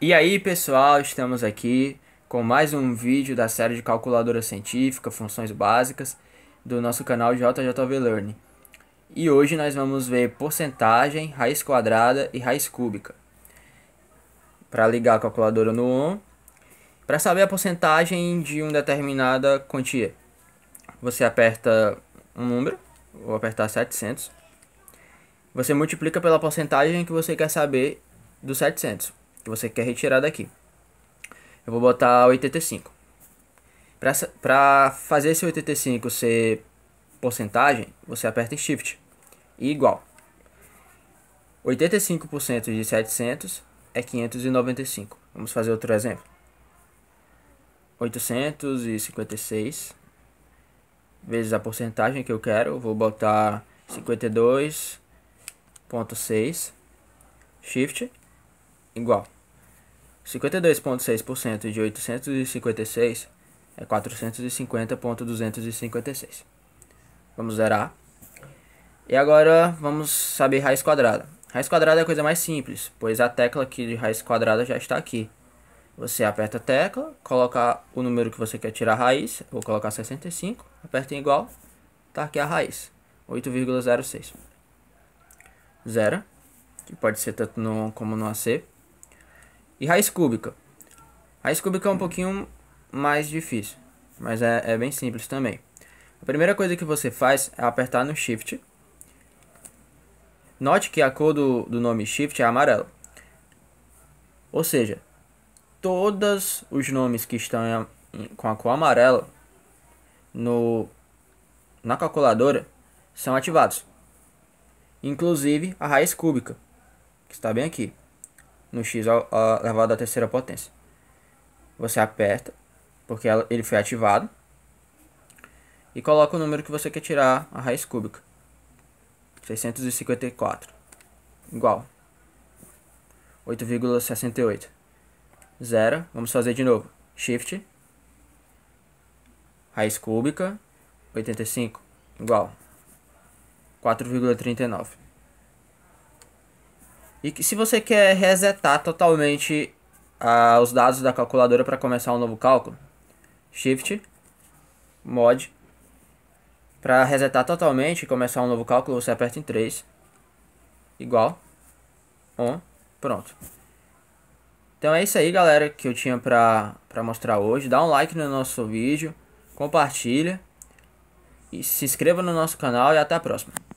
E aí pessoal, estamos aqui com mais um vídeo da série de calculadora científica, funções básicas, do nosso canal JJV Learning. E hoje nós vamos ver porcentagem, raiz quadrada e raiz cúbica. Para ligar a calculadora no ON, para saber a porcentagem de uma determinada quantia, você aperta um número, vou apertar 700, você multiplica pela porcentagem que você quer saber dos 700 que você quer retirar daqui. Eu vou botar 85. Para fazer esse 85 ser porcentagem, você aperta em Shift e igual. 85% de 700 é 595. Vamos fazer outro exemplo. 856 vezes a porcentagem que eu quero, vou botar 52.6 shift igual 52,6% de 856 é 450,256. Vamos zerar. E agora vamos saber raiz quadrada. Raiz quadrada é a coisa mais simples, pois a tecla aqui de raiz quadrada já está aqui. Você aperta a tecla, coloca o número que você quer tirar a raiz, vou colocar 65, aperta em igual, tá aqui a raiz, 8,06. Zero, que pode ser tanto no como no AC. E raiz cúbica. Raiz cúbica é um pouquinho mais difícil, mas é, é bem simples também. A primeira coisa que você faz é apertar no Shift. Note que a cor do, do nome Shift é amarelo. Ou seja, todos os nomes que estão em, com a cor amarela no, na calculadora são ativados. Inclusive a raiz cúbica, que está bem aqui no x ao, elevado à terceira potência. Você aperta, porque ele foi ativado, e coloca o número que você quer tirar a raiz cúbica. 654 igual 8,68 zero, vamos fazer de novo, shift, raiz cúbica, 85, igual 4,39. E que, se você quer resetar totalmente ah, os dados da calculadora para começar um novo cálculo, Shift, Mod. Para resetar totalmente e começar um novo cálculo, você aperta em 3, igual, on, pronto. Então é isso aí, galera, que eu tinha pra, pra mostrar hoje. Dá um like no nosso vídeo, compartilha, e se inscreva no nosso canal e até a próxima.